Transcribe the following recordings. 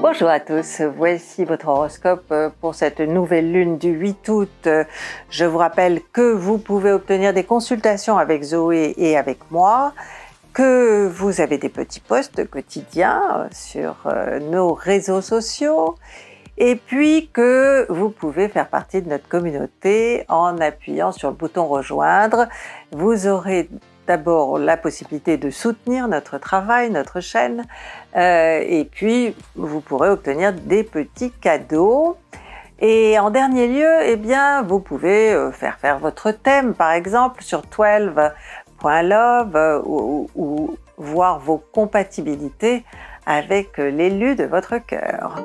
Bonjour à tous, voici votre horoscope euh, pour cette nouvelle lune du 8 août. Je vous rappelle que vous pouvez obtenir des consultations avec Zoé et avec moi, que vous avez des petits posts quotidiens euh, sur euh, nos réseaux sociaux et puis que vous pouvez faire partie de notre communauté en appuyant sur le bouton rejoindre. Vous aurez d'abord la possibilité de soutenir notre travail, notre chaîne, euh, et puis vous pourrez obtenir des petits cadeaux. Et en dernier lieu, eh bien, vous pouvez euh, faire faire votre thème, par exemple, sur 12.love euh, ou, ou voir vos compatibilités avec l'élu de votre cœur.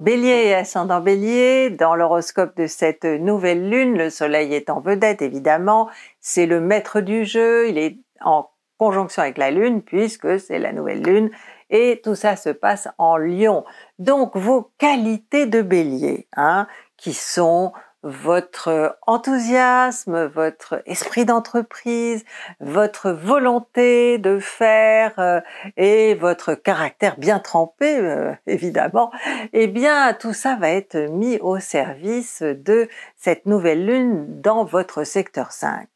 Bélier et ascendant Bélier, dans l'horoscope de cette nouvelle lune, le soleil est en vedette évidemment, c'est le maître du jeu, il est en conjonction avec la lune puisque c'est la nouvelle lune et tout ça se passe en lion. Donc vos qualités de bélier, hein, qui sont votre euh, enthousiasme, votre esprit d'entreprise, votre volonté de faire euh, et votre caractère bien trempé, euh, évidemment, eh bien tout ça va être mis au service de cette nouvelle lune dans votre secteur 5.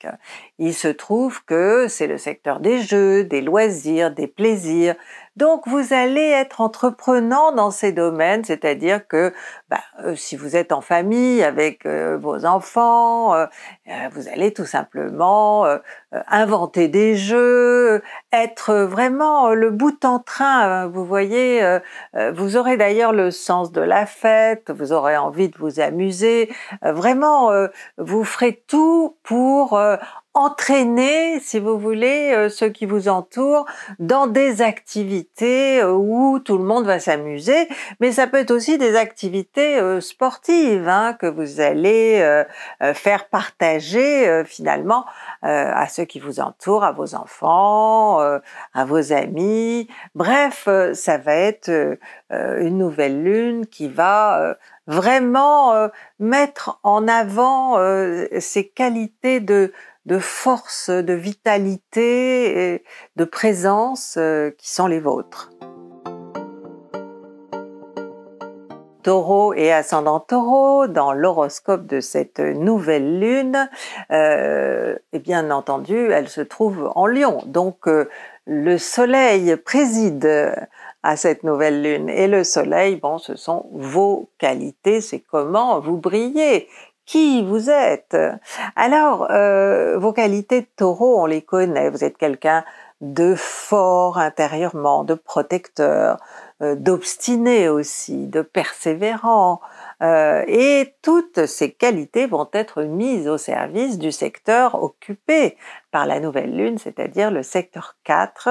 Il se trouve que c'est le secteur des jeux, des loisirs, des plaisirs, donc vous allez être entreprenant dans ces domaines, c'est-à-dire que bah, euh, si vous êtes en famille avec euh, vos enfants, euh, vous allez tout simplement euh, inventer des jeux, être vraiment euh, le bout en train. Euh, vous voyez, vous aurez d'ailleurs le sens de la fête, vous aurez envie de vous amuser. Vraiment, vous ferez tout pour entraîner, si vous voulez, ceux qui vous entourent dans des activités où tout le monde va s'amuser, mais ça peut être aussi des activités sportives hein, que vous allez faire partager finalement à ceux qui vous entourent, à vos enfants, euh, à vos amis. Bref, euh, ça va être euh, une nouvelle lune qui va vraiment mettre en avant ces qualités de, de force, de vitalité, et de présence qui sont les vôtres. taureau et ascendant taureau, dans l'horoscope de cette nouvelle lune, et euh, eh bien entendu, elle se trouve en lion. Donc euh, le soleil préside à cette nouvelle lune. Et le soleil, bon, ce sont vos qualités, c'est comment vous brillez, qui vous êtes. Alors, euh, vos qualités de taureau, on les connaît. Vous êtes quelqu'un de fort intérieurement, de protecteur, euh, d'obstiné aussi, de persévérant. Euh, et toutes ces qualités vont être mises au service du secteur occupé par la nouvelle lune, c'est-à-dire le secteur 4.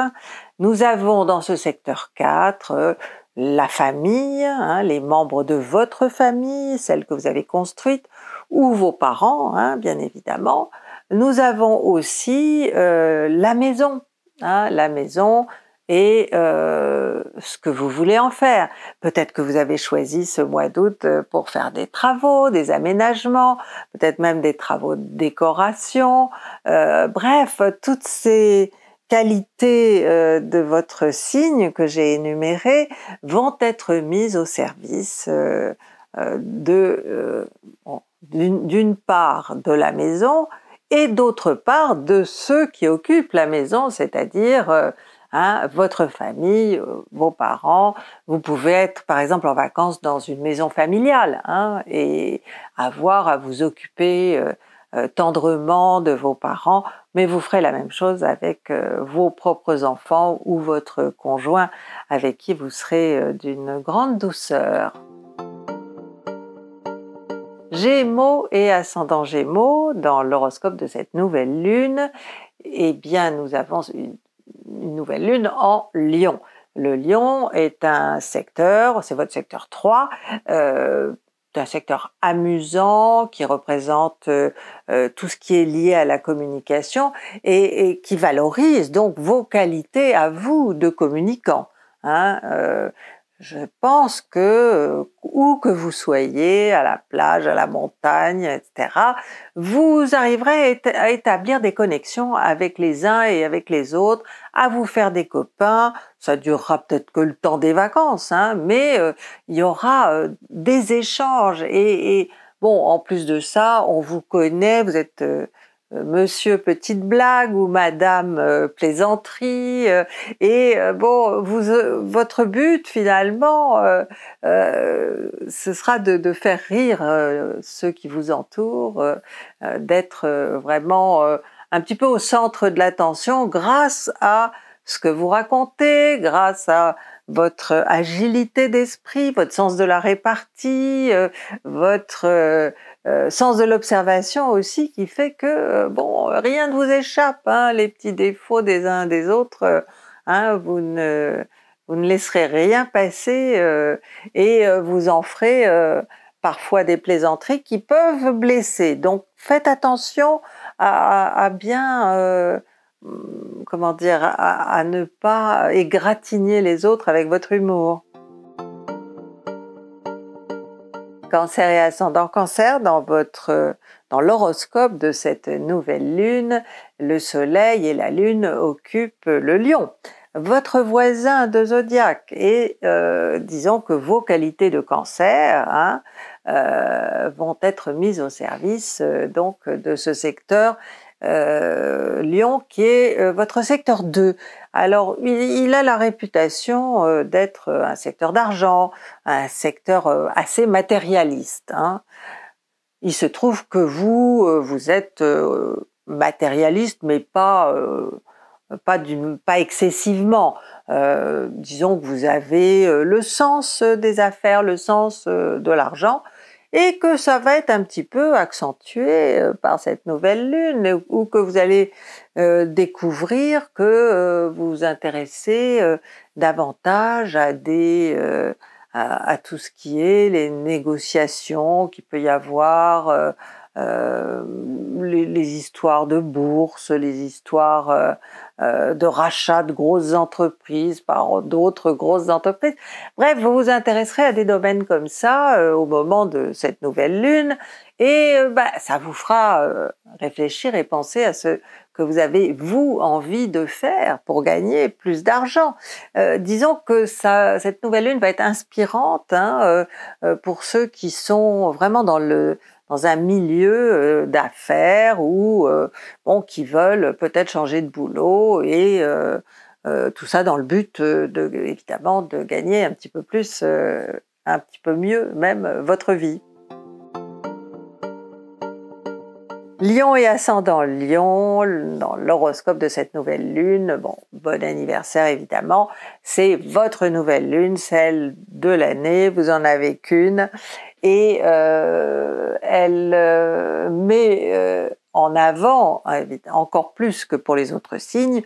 Nous avons dans ce secteur 4 euh, la famille, hein, les membres de votre famille, celle que vous avez construite, ou vos parents, hein, bien évidemment. Nous avons aussi la maison, la maison et euh, ce que vous voulez en faire. Peut-être que vous avez choisi ce mois d'août euh, pour faire des travaux, des aménagements, peut-être même des travaux de décoration. Euh, bref, toutes ces qualités de votre signe que j'ai énumérées vont être mises au service d'une part de la maison, et d'autre part de ceux qui occupent la maison, c'est-à-dire euh, hein, votre famille, euh, vos parents. Vous pouvez être par exemple en vacances dans une maison familiale hein, et avoir à vous occuper euh, tendrement de vos parents, mais vous ferez la même chose avec vos propres enfants ou votre conjoint avec qui vous serez d'une grande douceur. Gémeaux et ascendant Gémeaux, dans l'horoscope de cette nouvelle lune, eh bien, nous avons une, nouvelle lune en Lion. Le Lion est un secteur, c'est votre secteur 3, euh, un secteur amusant qui représente euh, euh, tout ce qui est lié à la communication et, qui valorise donc vos qualités à vous de communicant. Hein, euh, je pense que euh, où que vous soyez, à la plage, à la montagne, etc., vous arriverez à établir des connexions avec les uns et avec les autres, à vous faire des copains. Ça durera peut-être que le temps des vacances, hein, mais euh, il y aura euh, des échanges. Et, bon, en plus de ça, on vous connaît, vous êtes euh, monsieur petite blague ou Madame euh, plaisanterie euh, et bon vous votre but finalement ce sera de faire rire ceux qui vous entourent d'être vraiment un petit peu au centre de l'attention grâce à ce que vous racontez grâce à votre agilité d'esprit votre sens de la répartie votre euh, sens de l'observation aussi qui fait que euh, bon rien ne vous échappe hein, les petits défauts des uns des autres euh, hein, vous ne vous ne laisserez rien passer et vous en ferez parfois des plaisanteries qui peuvent blesser donc faites attention à, bien comment dire à ne pas égratigner les autres avec votre humour cancer et ascendant cancer, dans votre dans l'horoscope de cette nouvelle lune, le soleil et la lune occupent le lion. Votre voisin de zodiaque et euh, disons que vos qualités de cancer hein, euh, vont être mises au service euh, donc de ce secteur euh, Lyon, qui est euh, votre secteur 2. Alors, il, a la réputation euh, d'être un secteur d'argent, un secteur assez matérialiste. Hein. Il se trouve que vous, vous êtes matérialiste, mais pas pas, pas excessivement. disons que vous avez le sens des affaires, le sens de l'argent, et que ça va être un petit peu accentué euh, par cette nouvelle lune ou que vous allez euh, découvrir que euh, vous vous intéressez davantage à des à, tout ce qui est les négociations qu'il peut y avoir les, histoires de bourse, les histoires euh, euh, de rachat de grosses entreprises par d'autres grosses entreprises. Bref, vous vous intéresserez à des domaines comme ça euh, au moment de cette nouvelle lune et bah, ça vous fera réfléchir et penser à ce, que vous avez, vous, envie de faire pour gagner plus d'argent. Euh, disons que ça, cette nouvelle lune va être inspirante hein, euh, euh, pour ceux qui sont vraiment dans le dans un milieu d'affaires ou bon qui veulent peut-être changer de boulot et tout ça dans le but de évidemment de gagner un petit peu plus un petit peu mieux même votre vie. Lion et ascendant Lion, dans l'horoscope de cette nouvelle lune, bon, bon anniversaire évidemment, c'est votre nouvelle lune, celle de l'année, vous en avez qu'une, et euh, elle euh, met euh, en avant, hein, encore plus que pour les autres signes,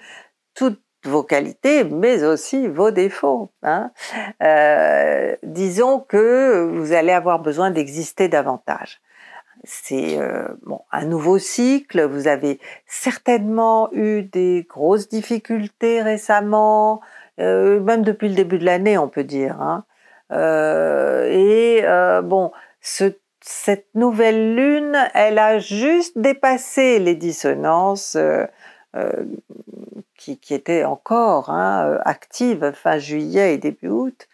toutes vos qualités, mais aussi vos défauts. Hein. disons que vous allez avoir besoin d'exister davantage c'est euh, bon, un nouveau cycle. Vous avez certainement eu des grosses difficultés récemment, euh, même depuis le début de l'année, on peut dire. Hein. Euh, et bon, cette nouvelle lune, elle a juste dépassé les dissonances qui, étaient encore hein, actives fin juillet et début août.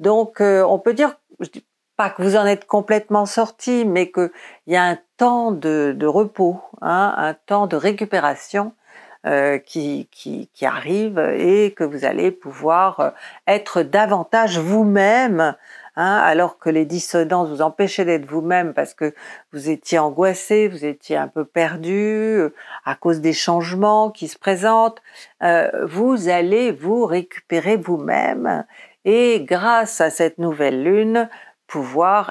Donc, on peut dire pas que vous en êtes complètement sorti, mais qu'il y a un temps de, repos, hein, un temps de récupération euh, qui, qui, arrive et que vous allez pouvoir euh, être davantage vous-même, hein, alors que les dissonances vous empêchaient d'être vous-même parce que vous étiez angoissé, vous étiez un peu perdu euh, à cause des changements qui se présentent. vous allez vous récupérer vous-même et grâce à cette nouvelle lune,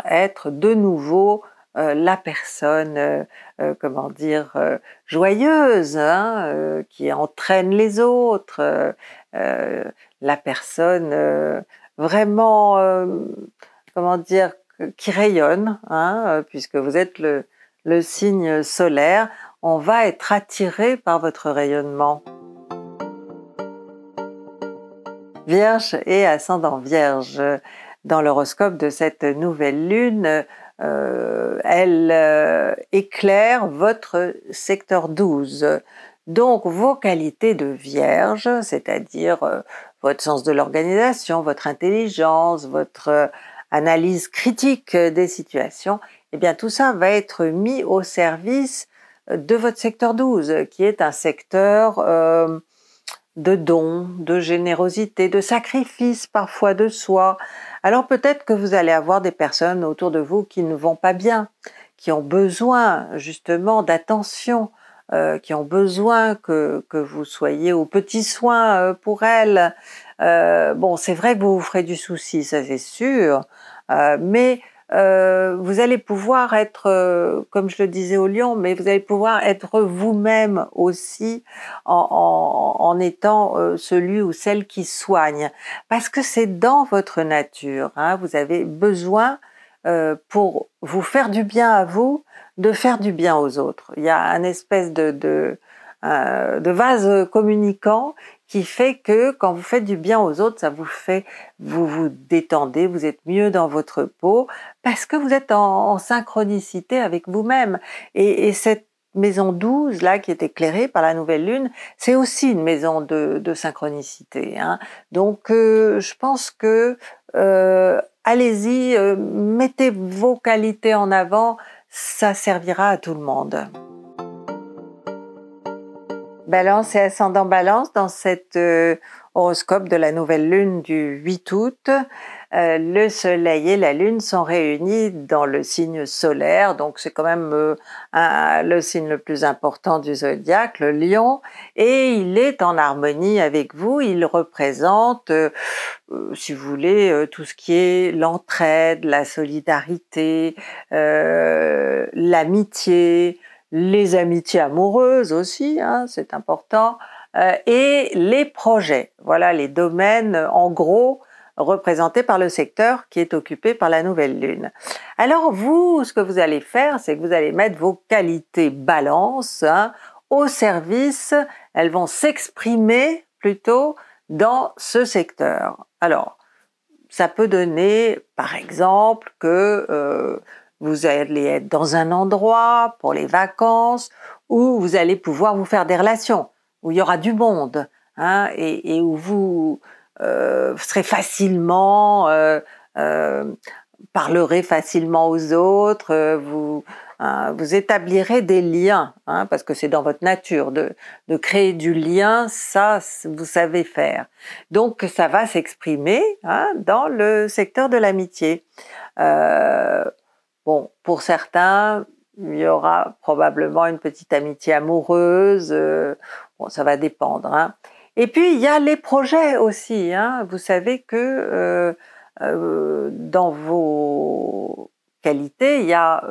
être de nouveau euh, la personne, euh, euh, comment dire, joyeuse, hein, qui entraîne les autres, la personne vraiment, comment dire, qui rayonne, hein, puisque vous êtes le, le signe solaire, on va être attiré par votre rayonnement. Vierge et ascendant Vierge dans l'horoscope de cette nouvelle lune. Euh, elle euh, éclaire votre secteur 12. Donc vos qualités de vierge, c'est-à-dire euh, votre sens de l'organisation, votre intelligence, votre analyse critique des situations, eh bien tout ça va être mis au service de votre secteur 12, qui est un secteur de dons, de générosité, de sacrifices, parfois de soi, alors peut-être que vous allez avoir des personnes autour de vous qui ne vont pas bien, qui ont besoin justement d'attention, euh, qui ont besoin que, que, vous soyez aux petits soins euh, pour elles. Euh, bon, c'est vrai que vous vous ferez du souci, ça c'est sûr, mais euh, vous allez pouvoir être, euh, comme je le disais au lion, mais vous allez pouvoir être vous-même aussi en, étant euh, celui ou celle qui soigne, parce que c'est dans votre nature. Hein. vous avez besoin pour vous faire du bien à vous, de faire du bien aux autres. Il y a un espèce de, de vase communicant qui fait que quand vous faites du bien aux autres, ça vous fait, vous vous détendez, vous êtes mieux dans votre peau, parce que vous êtes en, synchronicité avec vous-même. Et, cette maison 12, là, qui est éclairée par la nouvelle lune, c'est aussi une maison de, synchronicité. Hein. Donc, euh, je pense que... Euh, allez-y, euh, mettez vos qualités en avant, ça servira à tout le monde. Balance et ascendant Balance dans cet euh, horoscope de la nouvelle lune du 8 août. Euh, le soleil et la lune sont réunis dans le signe solaire, donc c'est quand même euh, le signe le plus important du zodiaque, le lion, et il est en harmonie avec vous, il représente, si vous voulez, tout ce qui est l'entraide, la solidarité, l'amitié, les amitiés amoureuses aussi, hein, c'est important, euh, et les projets. Voilà les domaines euh, en gros représentés par le secteur qui est occupé par la nouvelle lune. Alors vous, ce que vous allez faire, c'est que vous allez mettre vos qualités balance hein, au service, elles vont s'exprimer plutôt dans ce secteur. Alors, ça peut donner, par exemple, que euh, vous allez être dans un endroit pour les vacances où vous allez pouvoir vous faire des relations, où il y aura du monde hein, et, où vous euh, serez facilement, euh, euh, parlerez facilement aux autres, vous, hein, vous établirez des liens, hein, parce que c'est dans votre nature de, de créer du lien, ça vous savez faire. Donc ça va s'exprimer dans le secteur de l'amitié. Bon, pour certains, il y aura probablement une petite amitié amoureuse. Euh, bon, ça va dépendre. Hein. Et puis il y a les projets aussi. Hein. Vous savez que euh, euh, dans vos qualités, il y a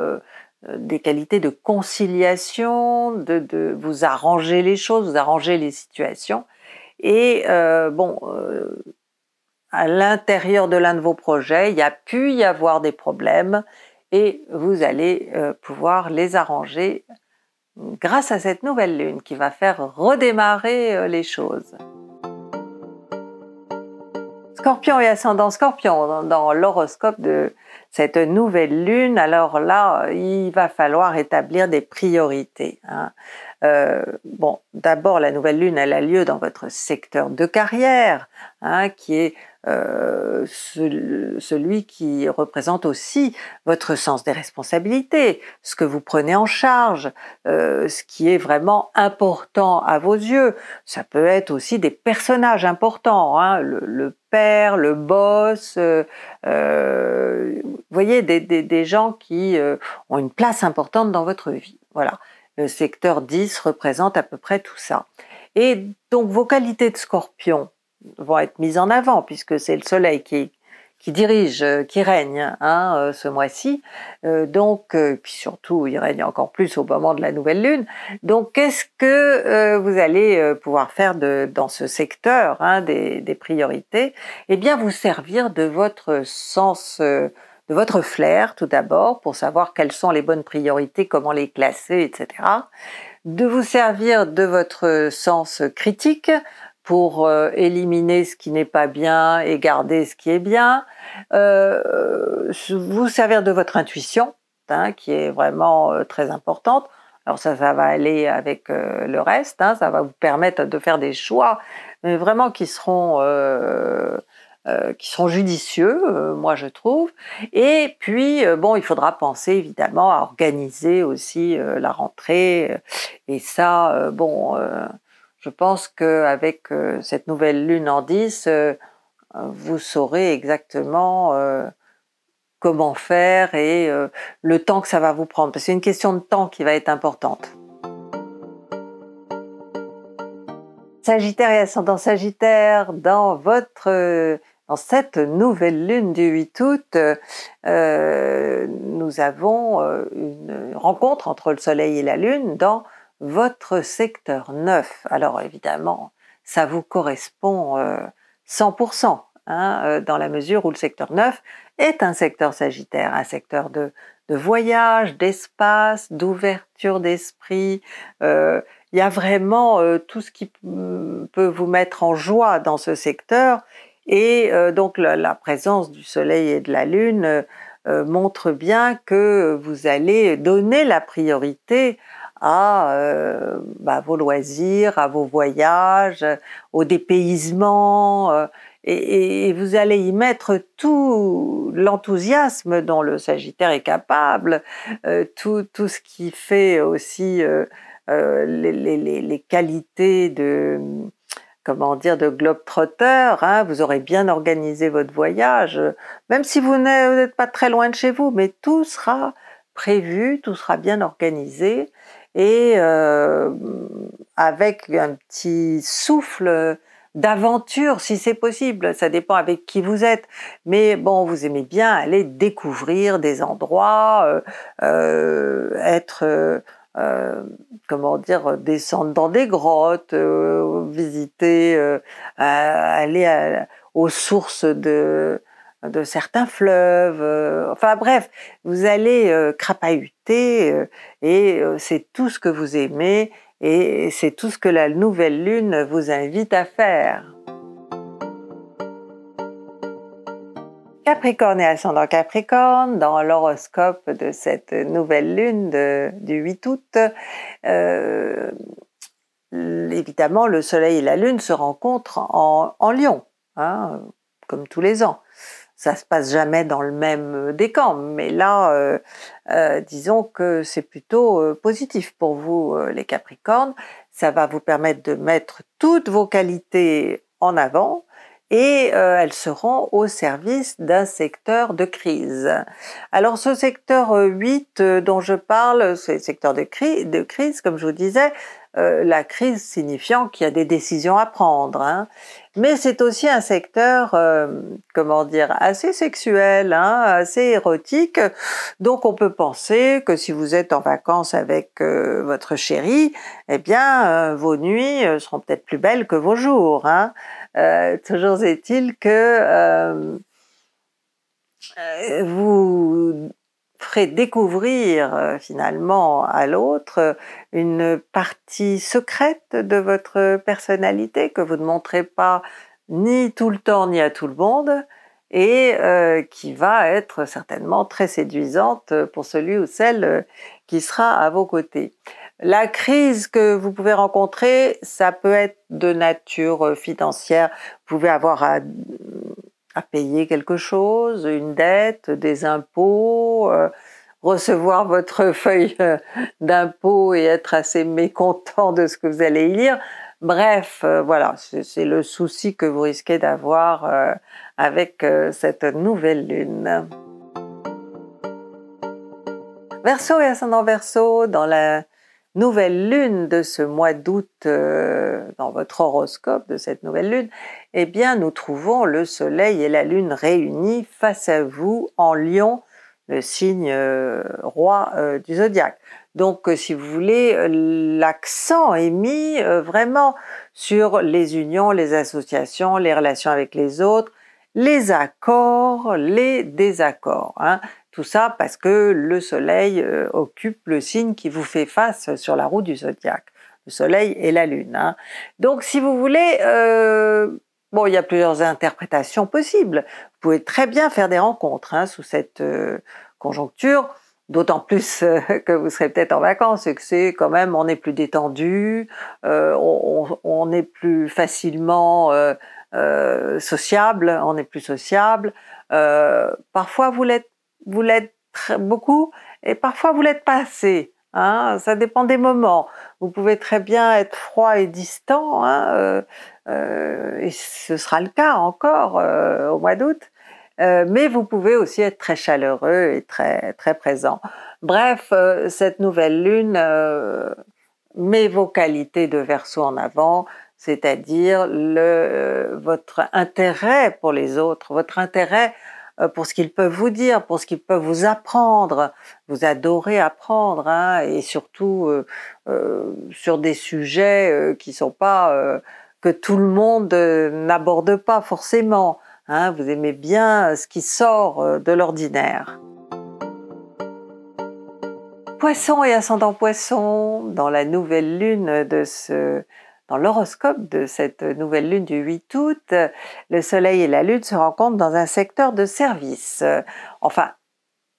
des qualités de conciliation, de, de, vous arranger les choses, vous arranger les situations. Et bon, à l'intérieur de l'un de vos projets, il y a pu y avoir des problèmes et vous allez euh, pouvoir les arranger grâce à cette nouvelle lune qui va faire redémarrer euh, les choses. Scorpion et ascendant Scorpion dans, l'horoscope de cette nouvelle lune. Alors là, il va falloir établir des priorités. Hein. Euh, bon, d'abord, la nouvelle lune, elle a lieu dans votre secteur de carrière, hein, qui est euh, celui qui représente aussi votre sens des responsabilités, ce que vous prenez en charge, euh, ce qui est vraiment important à vos yeux. Ça peut être aussi des personnages importants, hein, le, le le boss, euh, euh, vous voyez, des, gens qui euh, ont une place importante dans votre vie. Voilà, le secteur 10 représente à peu près tout ça. Et donc vos qualités de scorpion vont être mises en avant puisque c'est le soleil qui, qui dirige, euh, qui règne hein, euh, ce mois-ci. Euh, donc, puis surtout, il règne encore plus au moment de la nouvelle lune. Donc, qu'est-ce que vous allez pouvoir faire dans ce secteur hein, des, priorités Eh bien, vous servir de votre sens. de votre flair tout d'abord pour savoir quelles sont les bonnes priorités, comment les classer, etc de vous servir de votre sens critique pour euh, éliminer ce qui n'est pas bien et garder ce qui est bien, euh, vous servir de votre intuition, hein, qui est vraiment euh, très importante. Alors ça, ça va aller avec le reste, hein, ça va vous permettre de faire des choix, mais vraiment qui seront... qui seront judicieux, moi je trouve. Et puis, bon, il faudra penser évidemment à organiser aussi la rentrée. Et ça, bon, je pense qu'avec euh, cette nouvelle lune en 10, euh, vous saurez exactement euh, comment faire et le temps que ça va vous prendre. Parce que c'est une question de temps qui va être importante. Sagittaire et ascendant Sagittaire, dans votre dans cette nouvelle lune du 8 août, nous avons une rencontre entre le Soleil et la Lune dans votre secteur neuf. Alors évidemment, ça vous correspond 100% euh, hein, euh, dans la mesure où le secteur neuf est un secteur sagittaire, un secteur de, voyage, d'espace, d'ouverture d'esprit. Euh, il y a vraiment tout ce qui mm, peut vous mettre en joie dans ce secteur. Et donc la, présence du Soleil et de la Lune montre bien que vous allez donner la priorité à euh, bah, vos loisirs, à vos voyages, au dépaysement, euh, et, vous allez y mettre tout l'enthousiasme dont le Sagittaire est capable, euh, tout, ce qui fait aussi les, qualités de comment dire, de globe-trotteur, hein. vous aurez bien organisé votre voyage, même si vous n'êtes pas très loin de chez vous, mais tout sera prévu, tout sera bien organisé et euh, avec un petit souffle d'aventure si c'est possible, ça dépend avec qui vous êtes. Mais bon, vous aimez bien aller découvrir des endroits, euh, euh, être, comment dire, descendre dans des grottes, visiter, aller aux sources de de certains fleuves. Euh, enfin bref, vous allez euh, crapahuter euh, et c'est tout ce que vous aimez et c'est tout ce que la nouvelle lune vous invite à faire. Capricorne et ascendant Capricorne, dans l'horoscope de cette nouvelle lune du 8 août, évidemment, le Soleil et la Lune se rencontrent en, en Lion, hein, comme tous les ans ça se passe jamais dans le même euh, décan, mais là, euh, euh, disons que c'est plutôt positif pour vous, les Capricornes. Ça va vous permettre de mettre toutes vos qualités en avant et elles seront au service d'un secteur de crise. Alors ce secteur 8 dont je parle, c'est secteur de, de crise, comme je vous disais, euh, la crise signifiant qu'il y a des décisions à prendre. Hein. Mais c'est aussi un secteur, euh, comment dire, assez sexuel, hein, assez érotique. Donc on peut penser que si vous êtes en vacances avec euh, votre chérie, eh bien vos nuits seront peut-être plus belles que vos jours. Hein. toujours est-il que vous ferait découvrir euh, finalement à l'autre euh, une partie secrète de votre personnalité que vous ne montrez pas ni tout le temps ni à tout le monde et euh, qui va être certainement très séduisante pour celui ou celle qui sera à vos côtés. La crise que vous pouvez rencontrer, ça peut être de nature financière. Vous pouvez avoir à à payer quelque chose, une dette, des impôts, euh, recevoir votre feuille euh, d'impôt et être assez mécontent de ce que vous allez y lire. Bref, euh, voilà, c'est le souci que vous risquez d'avoir avec cette nouvelle lune. Verseau et ascendant Verseau, dans la nouvelle lune de ce mois d'août euh, dans votre horoscope de cette nouvelle lune, eh bien nous trouvons le soleil et la lune réunis face à vous en lion, le signe euh, roi euh, du zodiaque. Donc si vous voulez, l'accent est mis vraiment sur les unions, les associations, les relations avec les autres, les accords, les désaccords. Hein. Tout ça parce que le Soleil euh, occupe le signe qui vous fait face sur la roue du zodiaque, le Soleil et la Lune. Hein. Donc si vous voulez, euh, bon, il y a plusieurs interprétations possibles. Vous pouvez très bien faire des rencontres hein, sous cette euh, conjoncture. D'autant plus euh, que vous serez peut-être en vacances et que c'est quand même, on est plus détendu, on, est plus facilement euh, sociable, on est plus sociable. Euh, parfois vous l'êtes, beaucoup, et parfois vous l'êtes pas assez. Hein. ça dépend des moments. Vous pouvez très bien être froid et distant, hein, euh, et ce sera le cas encore au mois d'août. mais vous pouvez aussi être très chaleureux et très très présent. Bref, cette nouvelle lune met vos qualités de verso en avant, c'est-à-dire euh, votre intérêt pour les autres, votre intérêt euh, pour ce qu'ils peuvent vous dire, pour ce qu'ils peuvent vous apprendre. Vous adorez apprendre, hein, et surtout euh, sur des sujets qui sont pas que tout le monde n'aborde pas forcément. Hein. vous aimez bien ce qui sort de l'ordinaire. Poisson et ascendant poisson, dans la nouvelle lune de ce dans l'horoscope de cette nouvelle lune du 8 août, le Soleil et la Lune se rencontrent dans un secteur de service. Enfin,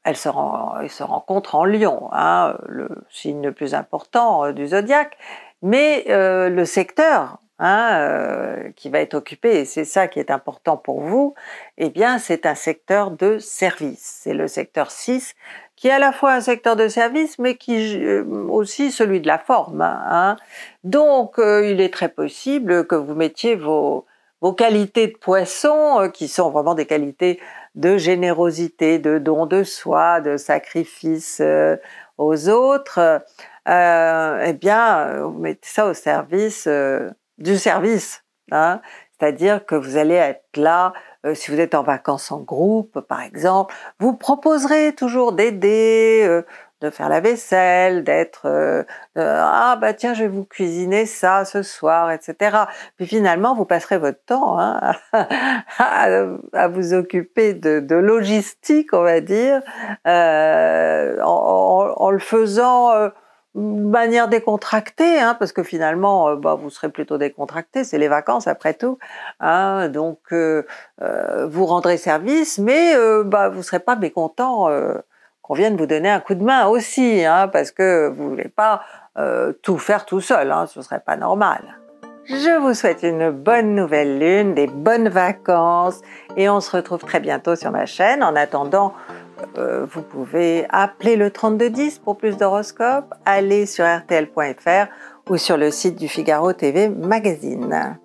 elles se, rencontrent en Lion, hein, le signe le plus important euh, du zodiaque, mais euh, le secteur hein, euh, qui va être occupé, et c'est ça qui est important pour vous, eh bien c'est un secteur de service. C'est le secteur 6 qui est à la fois un secteur de service, mais qui euh, aussi celui de la forme. Hein. Donc, euh, il est très possible que vous mettiez vos, vos qualités de poisson, euh, qui sont vraiment des qualités de générosité, de don de soi, de sacrifice aux autres, eh bien, vous mettez ça au service du service. Hein. C'est-à-dire que vous allez être là euh, si vous êtes en vacances en groupe par exemple, vous proposerez toujours d'aider, euh, de faire la vaisselle, d'être euh, ah bah tiens je vais vous cuisiner ça ce soir, etc. Puis finalement vous passerez votre temps hein, à, vous occuper de, logistique on va dire, en le faisant manière décontractée, hein, parce que finalement, euh, bah, vous serez plutôt décontracté, c'est les vacances après tout. Hein. donc, euh, euh, vous rendrez service, mais bah, vous serez pas mécontent qu'on vienne vous donner un coup de main aussi, hein, parce que vous voulez pas tout faire tout seul, ce serait pas normal. Je vous souhaite une bonne nouvelle lune, des bonnes vacances, et on se retrouve très bientôt sur ma chaîne. En attendant, euh, vous pouvez appeler le 3210 pour plus d'horoscopes, aller sur rtl.fr ou sur le site du Figaro TV Magazine.